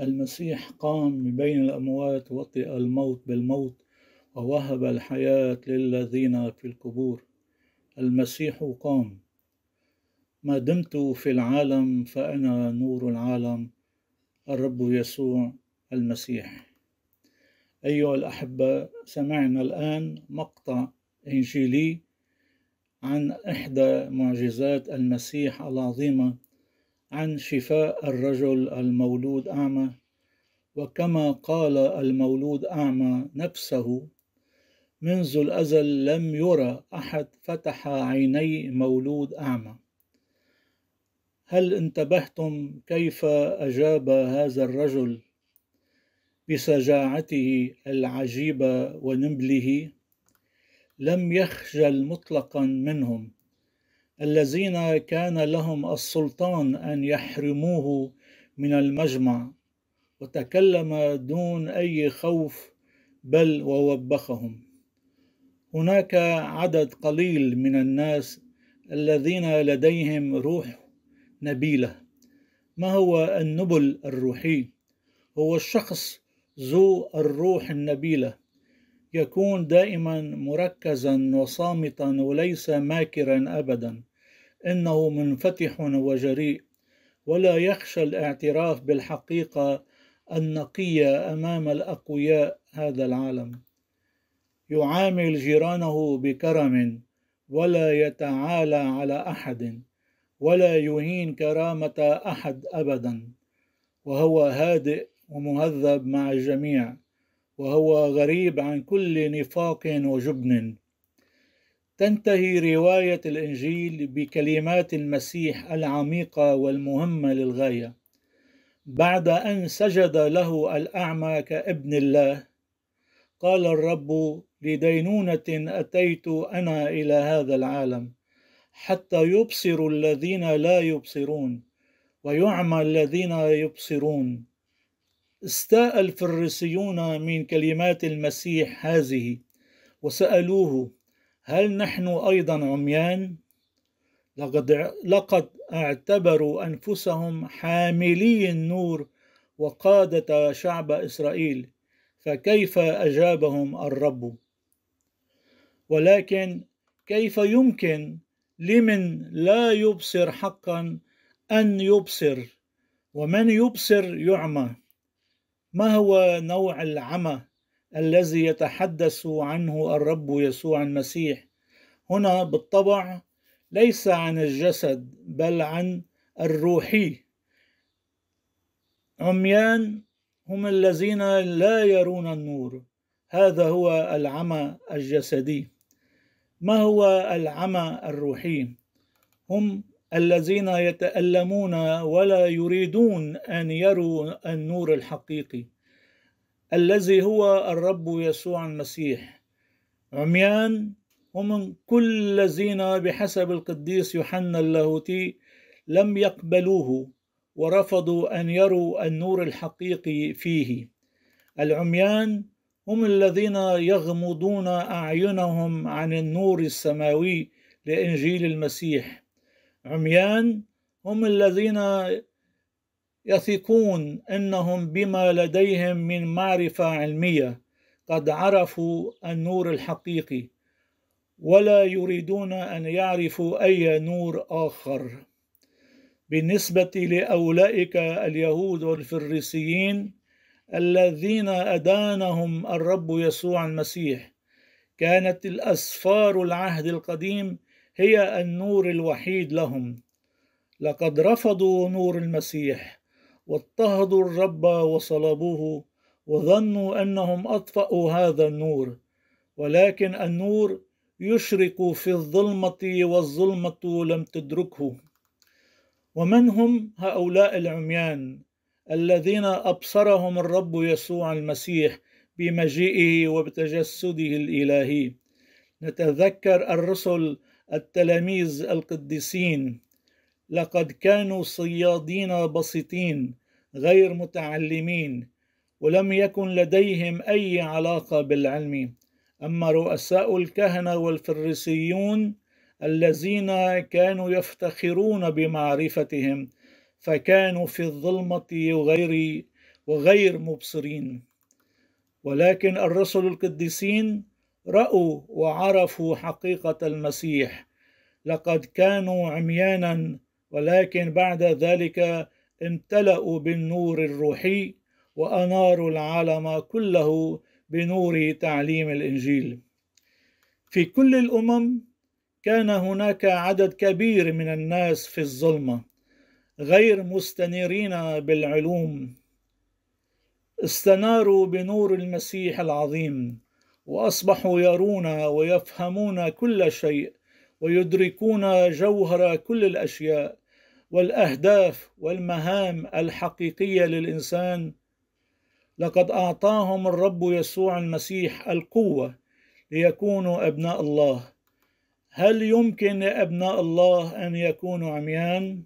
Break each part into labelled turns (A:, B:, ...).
A: المسيح قام من بين الأموات وطئ الموت بالموت ووهب الحياة للذين في القبور المسيح قام ما دمت في العالم فأنا نور العالم الرب يسوع المسيح أيها الأحبة سمعنا الآن مقطع إنجيلي عن إحدى معجزات المسيح العظيمة عن شفاء الرجل المولود أعمى وكما قال المولود أعمى نفسه منذ الأزل لم يرى أحد فتح عيني مولود أعمى هل انتبهتم كيف أجاب هذا الرجل بشجاعته العجيبة ونبله لم يخجل مطلقا منهم الذين كان لهم السلطان ان يحرموه من المجمع وتكلم دون اي خوف بل ووبخهم هناك عدد قليل من الناس الذين لديهم روح نبيله ما هو النبل الروحي هو الشخص ذو الروح النبيله يكون دائما مركزا وصامتا وليس ماكرا ابدا انه منفتح وجريء ولا يخشى الاعتراف بالحقيقه النقيه امام الاقوياء هذا العالم يعامل جيرانه بكرم ولا يتعالى على احد ولا يهين كرامه احد ابدا وهو هادئ ومهذب مع الجميع وهو غريب عن كل نفاق وجبن تنتهي روايه الانجيل بكلمات المسيح العميقه والمهمه للغايه بعد ان سجد له الاعمى كابن الله قال الرب لدينونه اتيت انا الى هذا العالم حتى يبصر الذين لا يبصرون ويعمى الذين يبصرون استاء الفريسيون من كلمات المسيح هذه وسالوه هل نحن أيضا عميان؟ لقد, لقد اعتبروا أنفسهم حاملي النور وقادة شعب إسرائيل فكيف أجابهم الرب؟ ولكن كيف يمكن لمن لا يبصر حقا أن يبصر ومن يبصر يعمى ما هو نوع العمى الذي يتحدث عنه الرب يسوع المسيح هنا بالطبع ليس عن الجسد بل عن الروحي عميان هم الذين لا يرون النور هذا هو العمى الجسدي ما هو العمى الروحي هم الذين يتالمون ولا يريدون ان يروا النور الحقيقي الذي هو الرب يسوع المسيح عميان ومن كل الذين بحسب القديس يوحنا اللاهوتي لم يقبلوه ورفضوا أن يروا النور الحقيقي فيه العميان هم الذين يغمضون أعينهم عن النور السماوي لإنجيل المسيح عميان هم الذين يثقون انهم بما لديهم من معرفه علميه قد عرفوا النور الحقيقي ولا يريدون ان يعرفوا اي نور اخر بالنسبه لاولئك اليهود والفريسيين الذين ادانهم الرب يسوع المسيح كانت الاسفار العهد القديم هي النور الوحيد لهم لقد رفضوا نور المسيح واضطهدوا الرب وصلبوه وظنوا انهم اطفاوا هذا النور ولكن النور يشرق في الظلمه والظلمه لم تدركه ومن هم هؤلاء العميان الذين ابصرهم الرب يسوع المسيح بمجيئه وبتجسده الالهي نتذكر الرسل التلاميذ القديسين لقد كانوا صيادين بسيطين غير متعلمين ولم يكن لديهم أي علاقة بالعلم أما رؤساء الكهنة والفريسيون الذين كانوا يفتخرون بمعرفتهم فكانوا في الظلمة وغير وغير مبصرين ولكن الرسل القديسين رأوا وعرفوا حقيقة المسيح لقد كانوا عميانا ولكن بعد ذلك امتلأوا بالنور الروحي وأناروا العالم كله بنور تعليم الإنجيل. في كل الأمم كان هناك عدد كبير من الناس في الظلمة غير مستنيرين بالعلوم استناروا بنور المسيح العظيم واصبحوا يرون ويفهمون كل شيء ويدركون جوهر كل الاشياء والاهداف والمهام الحقيقيه للانسان لقد اعطاهم الرب يسوع المسيح القوه ليكونوا ابناء الله هل يمكن لابناء الله ان يكونوا عميان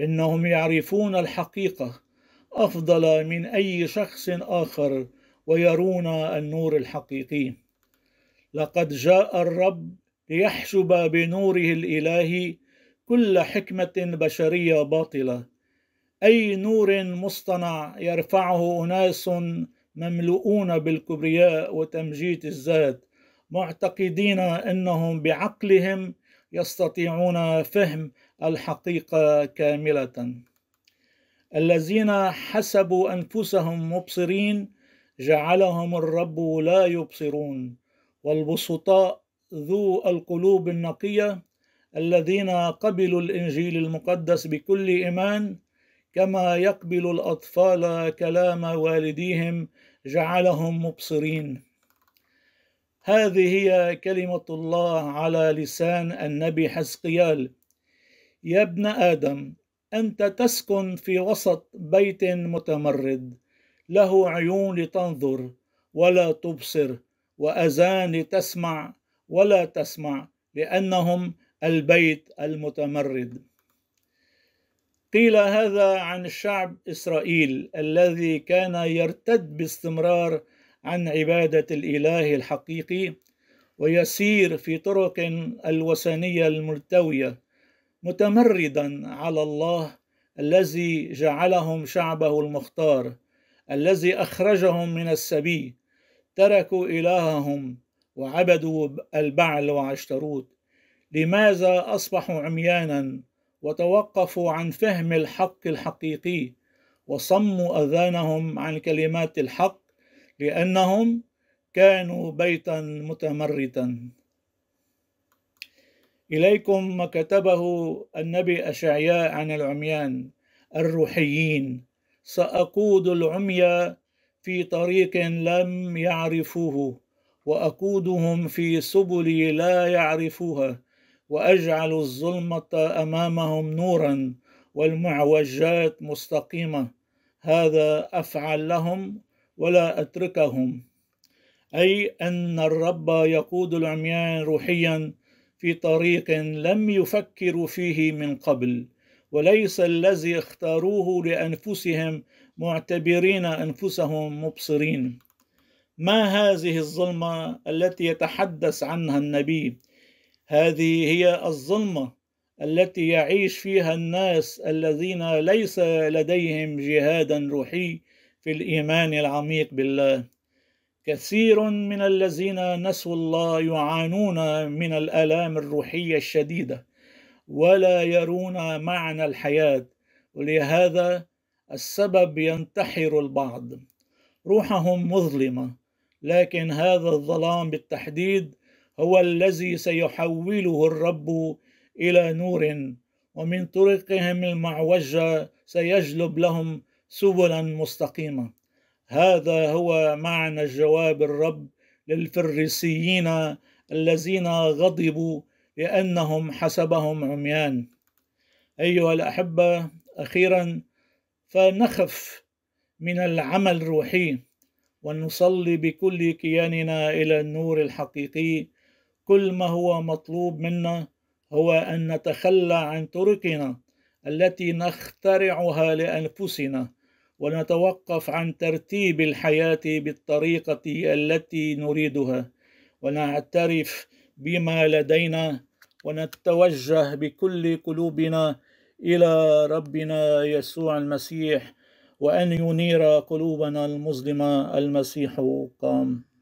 A: انهم يعرفون الحقيقه افضل من اي شخص اخر ويرون النور الحقيقي لقد جاء الرب ليحجب بنوره الالهي كل حكمه بشريه باطله اي نور مصطنع يرفعه اناس مملؤون بالكبرياء وتمجيد الذات معتقدين انهم بعقلهم يستطيعون فهم الحقيقه كامله الذين حسبوا انفسهم مبصرين جعلهم الرب لا يبصرون والبسطاء ذو القلوب النقيه الذين قبلوا الانجيل المقدس بكل ايمان كما يقبل الاطفال كلام والديهم جعلهم مبصرين هذه هي كلمه الله على لسان النبي حزقيال يا ابن ادم انت تسكن في وسط بيت متمرد له عيون لتنظر ولا تبصر واذان لتسمع ولا تسمع لانهم البيت المتمرد قيل هذا عن الشعب اسرائيل الذي كان يرتد باستمرار عن عباده الاله الحقيقي ويسير في طرق الوثنيه الملتويه متمردا على الله الذي جعلهم شعبه المختار الذي اخرجهم من السبي تركوا الههم وعبدوا البعل وعشتروت لماذا اصبحوا عميانا وتوقفوا عن فهم الحق الحقيقي وصموا اذانهم عن كلمات الحق لانهم كانوا بيتا متمردا اليكم ما كتبه النبي اشعياء عن العميان الروحيين ساقود العمي في طريق لم يعرفوه واقودهم في سبل لا يعرفوها واجعل الظلمه امامهم نورا والمعوجات مستقيمه هذا افعل لهم ولا اتركهم اي ان الرب يقود العميان روحيا في طريق لم يفكروا فيه من قبل وليس الذي اختاروه لانفسهم معتبرين انفسهم مبصرين ما هذه الظلمه التي يتحدث عنها النبي هذه هي الظلمه التي يعيش فيها الناس الذين ليس لديهم جهادا روحي في الايمان العميق بالله كثير من الذين نسوا الله يعانون من الالام الروحيه الشديده ولا يرون معنى الحياه ولهذا السبب ينتحر البعض روحهم مظلمه لكن هذا الظلام بالتحديد هو الذي سيحوله الرب الى نور ومن طرقهم المعوجه سيجلب لهم سبلا مستقيمه هذا هو معنى جواب الرب للفريسيين الذين غضبوا لانهم حسبهم عميان ايها الاحبه اخيرا فنخف من العمل الروحي ونصلي بكل كياننا الى النور الحقيقي كل ما هو مطلوب منا هو أن نتخلى عن طرقنا التي نخترعها لأنفسنا ونتوقف عن ترتيب الحياة بالطريقة التي نريدها ونعترف بما لدينا ونتوجه بكل قلوبنا إلى ربنا يسوع المسيح وأن ينير قلوبنا المظلمة المسيح قام